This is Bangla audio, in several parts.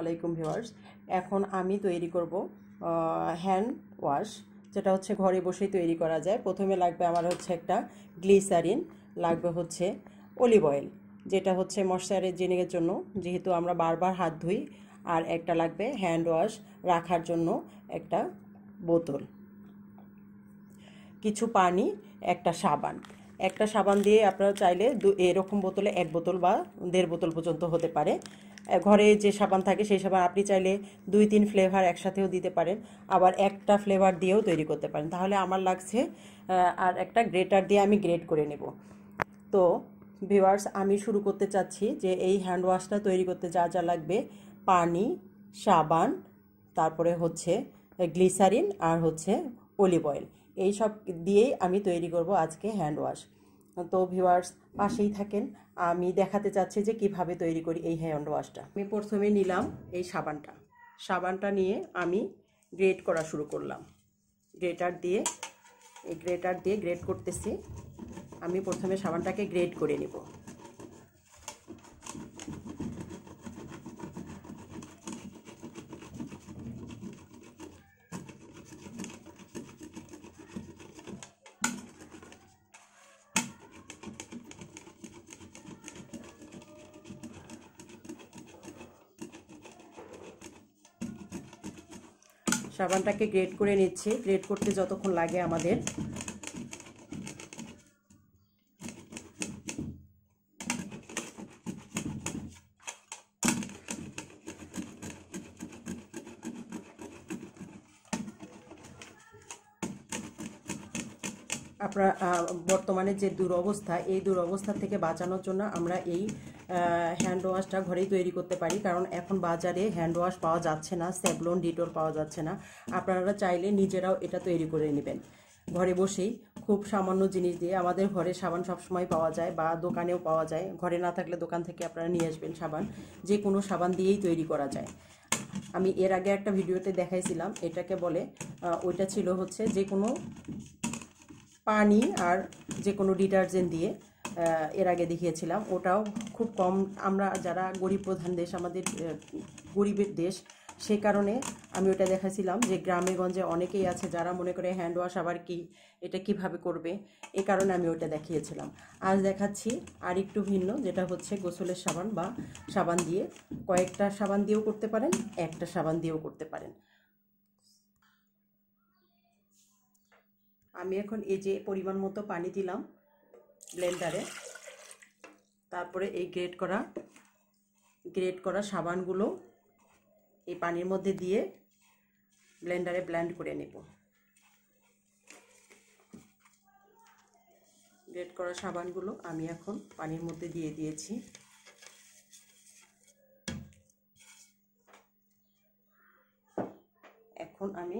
আলাইকুম ভিওয়ার্স এখন আমি তৈরি করব হ্যান্ড ওয়াশ যেটা হচ্ছে ঘরে বসেই তৈরি করা যায় প্রথমে লাগবে আমার হচ্ছে একটা গ্লিসারিন লাগবে হচ্ছে অলিভ অয়েল যেটা হচ্ছে ময়শ্চারাইজিংয়ের জন্য যেহেতু আমরা বারবার হাত ধুই আর একটা লাগবে হ্যান্ড ওয়াশ রাখার জন্য একটা বোতল কিছু পানি একটা সাবান একটা সাবান দিয়ে আপনারা চাইলে এরকম বোতলে এক বোতল বা দেড় বোতল পর্যন্ত হতে পারে ঘরে যে সাবান থাকে সেই সাবান আপনি চাইলে দুই তিন ফ্লেভার একসাথেও দিতে পারেন আবার একটা ফ্লেভার দিয়েও তৈরি করতে পারেন তাহলে আমার লাগছে আর একটা গ্রেটার দিয়ে আমি গ্রেট করে নেব তো ভিওয়ার্স আমি শুরু করতে চাচ্ছি যে এই হ্যান্ড ওয়াশটা তৈরি করতে যা যা লাগবে পানি সাবান তারপরে হচ্ছে গ্লিসারিন আর হচ্ছে অলিভ অয়েল এই সব দিয়েই আমি তৈরি করব আজকে হ্যান্ড ওয়াশ তো ভিউয়ার্স পাশেই থাকেন আমি দেখাতে চাচ্ছি যে কিভাবে তৈরি করি এই হ্যান্ড ওয়াশটা আমি প্রথমে নিলাম এই সাবানটা সাবানটা নিয়ে আমি গ্রেট করা শুরু করলাম গ্রেটার দিয়ে এই গ্রেটার দিয়ে গ্রেট করতেছি আমি প্রথমে সাবানটাকে গ্রেট করে নেবো সাবানটাকে গ্রেড করে নিচ্ছি গ্রেড করতে যতক্ষণ লাগে আমাদের আপনার বর্তমানে যে দুরবস্থা এই দুরবস্থা থেকে বাঁচানোর জন্য আমরা এই হ্যান্ড ওয়াশটা ঘরেই তৈরি করতে পারি কারণ এখন বাজারে হ্যান্ড ওয়াশ পাওয়া যাচ্ছে না স্যাবলন ডিটোর পাওয়া যাচ্ছে না আপনারা চাইলে নিজেরাও এটা তৈরি করে নেবেন ঘরে বসেই খুব সামান্য জিনিস দিয়ে আমাদের ঘরে সাবান সবসময় পাওয়া যায় বা দোকানেও পাওয়া যায় ঘরে না থাকলে দোকান থেকে আপনারা নিয়ে আসবেন সাবান যে কোনো সাবান দিয়েই তৈরি করা যায় আমি এর আগে একটা ভিডিওতে দেখাইছিলাম এটাকে বলে ওইটা ছিল হচ্ছে যে কোনো পানি আর যে কোনো ডিটারজেন্ট দিয়ে এর আগে দেখিয়েছিলাম ওটাও খুব কম আমরা যারা গরিব প্রধান দেশ আমাদের গরিবের দেশ সেই কারণে আমি ওটা দেখাছিলাম যে গ্রামে গঞ্জে অনেকেই আছে যারা মনে করে হ্যান্ড ওয়াশ আবার কি এটা কিভাবে করবে এ কারণে আমি ওটা দেখিয়েছিলাম আজ দেখাচ্ছি আর একটু ভিন্ন যেটা হচ্ছে গোসলের সাবান বা সাবান দিয়ে কয়েকটা সাবান দিয়েও করতে পারেন একটা সাবান দিয়েও করতে পারেন আমি এখন এই যে পরিমাণ মতো পানি দিলাম ব্লেন্ডারে তারপরে এই গ্রেট করা গ্রেট করা সাবানগুলো এই পানির মধ্যে দিয়ে ব্লেন্ডারে ব্ল্যান্ড করে নেব গ্রেট করা সাবানগুলো আমি এখন পানির মধ্যে দিয়ে দিয়েছি এখন আমি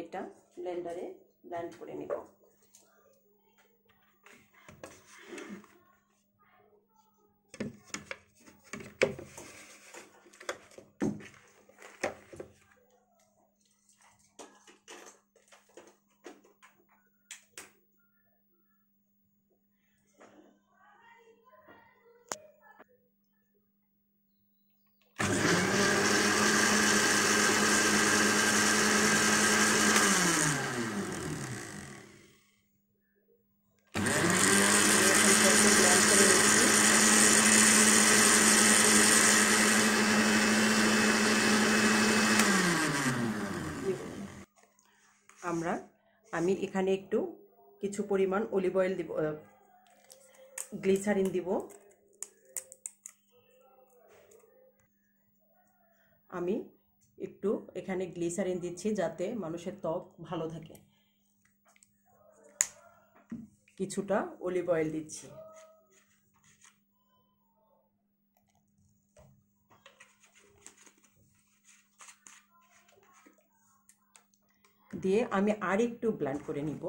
এটা ব্লেন্ডারে ব্ল্যান্ড করে নেব আমরা আমি এখানে একটু কিছু পরিমাণ অলিভ অয়েল দিব গ্লিসারিন দিব আমি একটু এখানে গ্লিসারিন দিচ্ছি যাতে মানুষের ত্বক ভালো থাকে কিছুটা অলিভ অয়েল দিচ্ছি দিয়ে আমি আর একটু ব্লান্ড করে নিব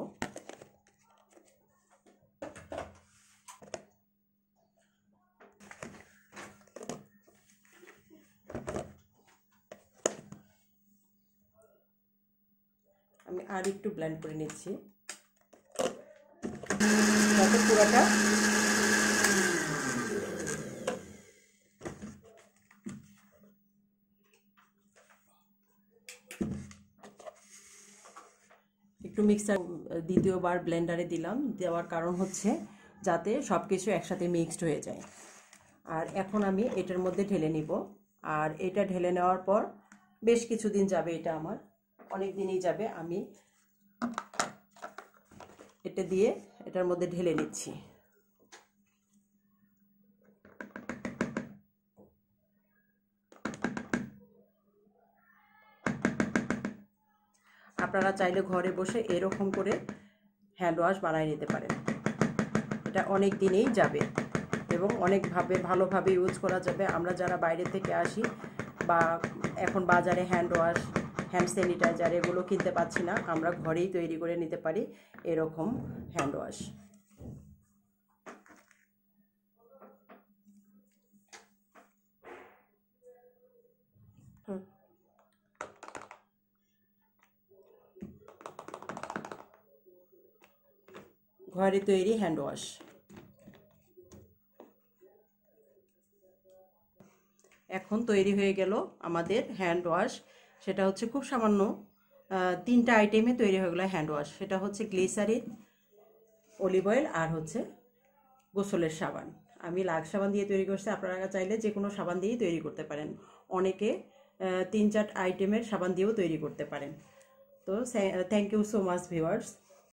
আমি আর একটু ব্লান্ড করে নিচ্ছি যাতে একটু মিক্সার দ্বিতীয়বার ব্লেন্ডারে দিলাম দেওয়ার কারণ হচ্ছে যাতে সব কিছু একসাথে মিক্সড হয়ে যায় আর এখন আমি এটার মধ্যে ঢেলে নিব আর এটা ঢেলে নেওয়ার পর বেশ কিছুদিন যাবে এটা আমার অনেক দিনই যাবে আমি এটা দিয়ে এটার মধ্যে ঢেলে নিচ্ছি আপনারা চাইলে ঘরে বসে এরকম করে হ্যান্ড ওয়াশ বানায় নিতে পারেন এটা অনেক দিনেই যাবে এবং অনেকভাবে ভালোভাবে ইউজ করা যাবে আমরা যারা বাইরে থেকে আসি বা এখন বাজারে হ্যান্ড ওয়াশ হ্যান্ড স্যানিটাইজার এগুলো কিনতে পাচ্ছি না আমরা ঘরেই তৈরি করে নিতে পারি এরকম হ্যান্ড ওয়াশ ঘরে তৈরি হ্যান্ড ওয়াশ এখন তৈরি হয়ে গেল আমাদের হ্যান্ড ওয়াশ সেটা হচ্ছে খুব সামান্য তিনটা আইটেমে তৈরি হয়ে গেলো হ্যান্ড ওয়াশ সেটা হচ্ছে গ্লিসারিন অলিভ অয়েল আর হচ্ছে গোসলের সাবান আমি লাগ সাবান দিয়ে তৈরি করছি আপনারা চাইলে যে কোনো সাবান দিয়েই তৈরি করতে পারেন অনেকে তিন চার আইটেমের সাবান দিয়েও তৈরি করতে পারেন তো thank you so much viewers